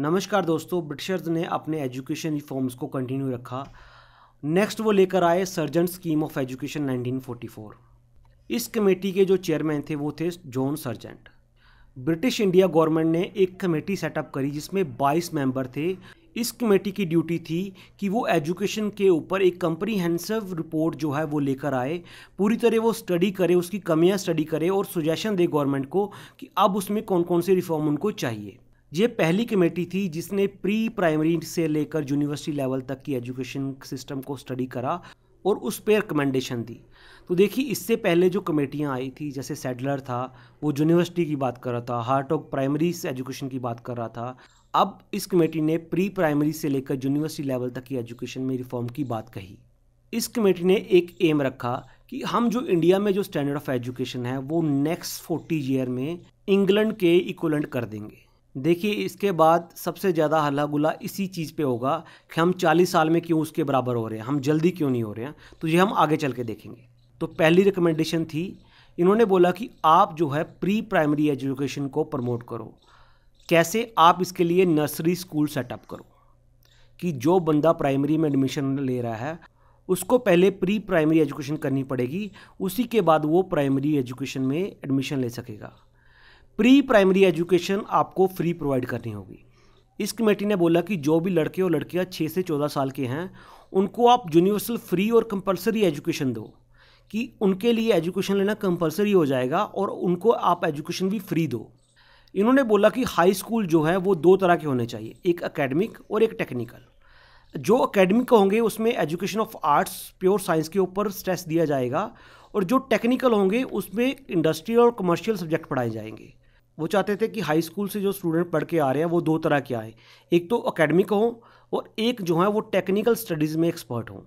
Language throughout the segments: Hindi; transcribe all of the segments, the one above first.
नमस्कार दोस्तों ब्रिटिशर्स ने अपने एजुकेशन रिफॉर्म्स को कंटिन्यू रखा नेक्स्ट वो लेकर आए सर्जन स्कीम ऑफ एजुकेशन 1944 इस कमेटी के जो चेयरमैन थे वो थे John Sargent British India government ने एक कमेटी सेटअप करी जिसमें 22 मेंबर थे इस कमेटी की ड्यूटी थी कि वो एजुकेशन के ऊपर एक कंप्रीहेंसिव रिपोर्ट जो है वो लेकर आए पूरी तरह वो स्टडी करे उसकी कमियां स्टडी करे और सुजेशन दे गवर्नमेंट को कि अब उसमें कौन कौन से रिफॉर्म उनको चाहिए ये पहली कमेटी थी जिसने प्री प्राइमरी से लेकर यूनिवर्सिटी लेवल तक की एजुकेशन सिस्टम को स्टडी करा और उस पर रिकमेंडेशन दी तो देखिए इससे पहले जो कमेटियाँ आई थी जैसे सेडलर था वो यूनिवर्सिटी की बात कर रहा था हार्ट ऑफ प्राइमरी एजुकेशन की बात कर रहा था अब इस कमेटी ने प्री प्राइमरी से लेकर यूनिवर्सिटी लेवल तक की एजुकेशन में रिफॉर्म की बात कही इस कमेटी ने एक एम रखा कि हम जो इंडिया में जो स्टैंडर्ड ऑफ एजुकेशन है वो नेक्स्ट फोर्टी ईयर में इंग्लैंड के इक्वलेंट कर देंगे देखिए इसके बाद सबसे ज़्यादा हल्ला गुला इसी चीज़ पे होगा कि हम 40 साल में क्यों उसके बराबर हो रहे हैं हम जल्दी क्यों नहीं हो रहे हैं तो ये हम आगे चल के देखेंगे तो पहली रिकमेंडेशन थी इन्होंने बोला कि आप जो है प्री प्राइमरी एजुकेशन को प्रमोट करो कैसे आप इसके लिए नर्सरी स्कूल सेटअप करो कि जो बंदा प्राइमरी में एडमिशन ले रहा है उसको पहले प्री प्राइमरी एजुकेशन करनी पड़ेगी उसी के बाद वो प्राइमरी एजुकेशन में एडमिशन ले सकेगा प्री प्राइमरी एजुकेशन आपको फ्री प्रोवाइड करनी होगी इस कमेटी ने बोला कि जो भी लड़के और लड़कियां छः से चौदह साल के हैं उनको आप यूनिवर्सल फ्री और कंपलसरी एजुकेशन दो कि उनके लिए एजुकेशन लेना कंपलसरी हो जाएगा और उनको आप एजुकेशन भी फ्री दो इन्होंने बोला कि हाई स्कूल जो है वो दो तरह के होने चाहिए एक अकेडमिक और एक टेक्निकल जो अकेडमिक होंगे उसमें education of arts pure science के ऊपर स्ट्रेस दिया जाएगा और जो टेक्निकल होंगे उसमें इंडस्ट्रियल और कमर्शियल सब्जेक्ट पढ़ाए जाएंगे वो चाहते थे कि हाई स्कूल से जो स्टूडेंट पढ़ के आ रहे हैं वो दो तरह के आए एक तो अकेडमिक हों और एक जो है वो टेक्निकल स्टडीज़ में एक्सपर्ट हों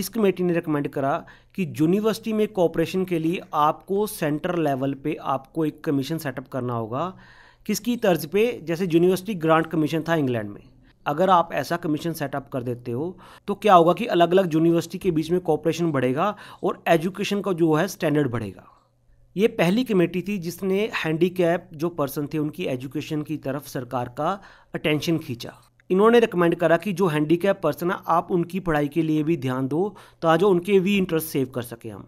इस कमेटी ने रिकमेंड करा कि यूनिवर्सिटी में कॉपरेशन के लिए आपको सेंटर लेवल पे आपको एक कमीशन सेटअप करना होगा किसकी तर्ज पे जैसे यूनिवर्सिटी ग्रांट कमीशन था इंग्लैंड में अगर आप ऐसा कमीशन सेटअप कर देते हो तो क्या होगा कि अलग अलग यूनिवर्सिटी के बीच में कॉपरेशन बढ़ेगा और एजुकेशन का जो है स्टैंडर्ड बढ़ेगा ये पहली कमेटी थी जिसने हैंडीकैप जो पर्सन थे उनकी एजुकेशन की तरफ सरकार का अटेंशन खींचा इन्होंने रिकमेंड करा कि जो हैंडीकैप पर्सन है आप उनकी पढ़ाई के लिए भी ध्यान दो ताजो उनके भी इंटरेस्ट सेव कर सकें हम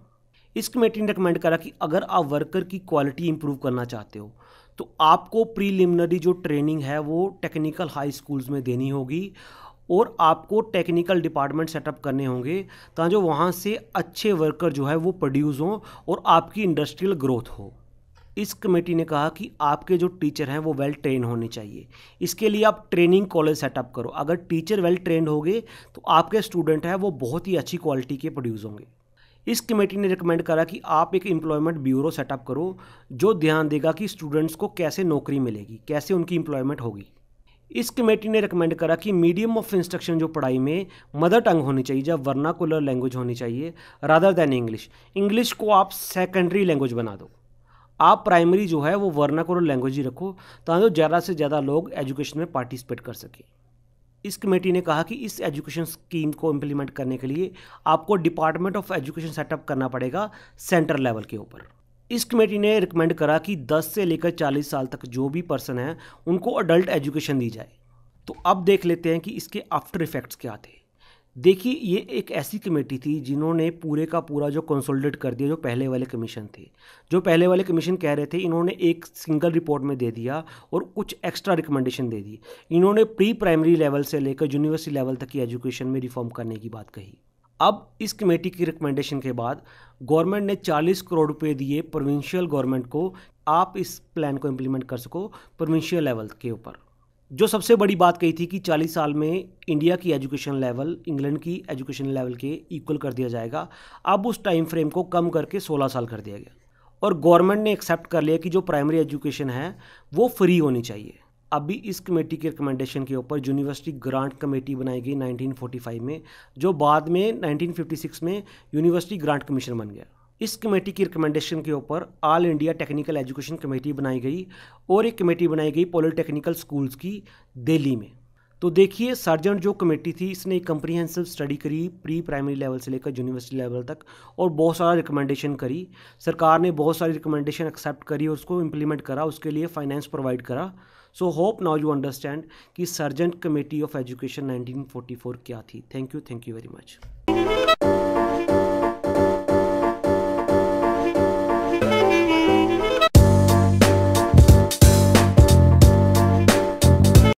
इस कमेटी ने रिकमेंड करा कि अगर आप वर्कर की क्वालिटी इंप्रूव करना चाहते हो तो आपको प्रीलिमिनरी जो ट्रेनिंग है वो टेक्निकल हाई स्कूल्स में देनी होगी और आपको टेक्निकल डिपार्टमेंट सेटअप करने होंगे ताकि वहाँ से अच्छे वर्कर जो है वो प्रोड्यूस हों और आपकी इंडस्ट्रियल ग्रोथ हो इस कमेटी ने कहा कि आपके जो टीचर हैं वो वेल ट्रेन होने चाहिए इसके लिए आप ट्रेनिंग कॉलेज सेटअप करो अगर टीचर वेल ट्रेंड होंगे तो आपके स्टूडेंट हैं वो बहुत ही अच्छी क्वालिटी के प्रोड्यूस होंगे इस कमेटी ने रिकमेंड करा कि आप एक एम्प्लॉयमेंट ब्यूरो सेटअप करो जो ध्यान देगा कि स्टूडेंट्स को कैसे नौकरी मिलेगी कैसे उनकी एम्प्लॉयमेंट होगी इस कमेटी ने रिकमेंड करा कि मीडियम ऑफ इंस्ट्रक्शन जो पढ़ाई में मदर टंग होनी चाहिए या वर्नाकुलर लैंग्वेज होनी चाहिए रादर देन इंग्लिश इंग्लिश को आप सेकेंडरी लैंग्वेज बना दो आप प्राइमरी जो है वो वर्नाकुलर लैंग्वेज ही रखो ताकि ज़्यादा से ज़्यादा लोग एजुकेशन में पार्टिसिपेट कर सकें इस कमेटी ने कहा कि इस एजुकेशन स्कीम को इम्प्लीमेंट करने के लिए आपको डिपार्टमेंट ऑफ एजुकेशन सेटअप करना पड़ेगा सेंटर लेवल के ऊपर इस कमेटी ने रिकमेंड करा कि 10 से लेकर 40 साल तक जो भी पर्सन हैं उनको अडल्ट एजुकेशन दी जाए तो अब देख लेते हैं कि इसके आफ्टर इफ़ेक्ट्स क्या थे देखिए ये एक ऐसी कमेटी थी जिन्होंने पूरे का पूरा जो कंसोलिडेट कर दिया जो पहले वाले कमीशन थे जो पहले वाले कमीशन कह रहे थे इन्होंने एक सिंगल रिपोर्ट में दे दिया और कुछ एक्स्ट्रा रिकमेंडेशन दे दी इन्होंने प्री प्राइमरी लेवल से लेकर यूनिवर्सिटी लेवल तक की एजुकेशन में रिफॉर्म करने की बात कही अब इस कमेटी की रिकमेंडेशन के बाद गवर्नमेंट ने 40 करोड़ रुपए दिए प्रोविंशियल गवर्नमेंट को आप इस प्लान को इम्प्लीमेंट कर सको प्रोविंशियल लेवल के ऊपर जो सबसे बड़ी बात कही थी कि 40 साल में इंडिया की एजुकेशन लेवल इंग्लैंड की एजुकेशन लेवल के इक्वल कर दिया जाएगा अब उस टाइम फ्रेम को कम करके 16 साल कर दिया गया और गवर्नमेंट ने एक्सेप्ट कर लिया कि जो प्राइमरी एजुकेशन है वो फ्री होनी चाहिए अभी इस कमेटी के रिकमेंडेशन के ऊपर यूनिवर्सिटी ग्रांट कमेटी बनाई गई 1945 में जो बाद में 1956 में यूनिवर्सिटी ग्रांट कमीशन बन गया इस कमेटी की रिकमेंडेशन के ऊपर all India technical education committee बनाई गई और एक कमेटी बनाई गई पॉलिटेक्निकल स्कूल्स की दिल्ली में तो देखिए सर्जन जो कमेटी थी इसने एक कंप्रीहेंसिव स्टडी करी प्री प्राइमरी लेवल से लेकर यूनिवर्सिटी लेवल तक और बहुत सारा रिकमेंडेशन करी सरकार ने बहुत सारी रिकमेंडेशन एक्सेप्ट करी और उसको इम्प्लीमेंट करा उसके लिए फाइनेंस प्रोवाइड करा so hope now you understand कि सर्जन कमेटी ऑफ एजुकेशन 1944 क्या थी thank you thank you very much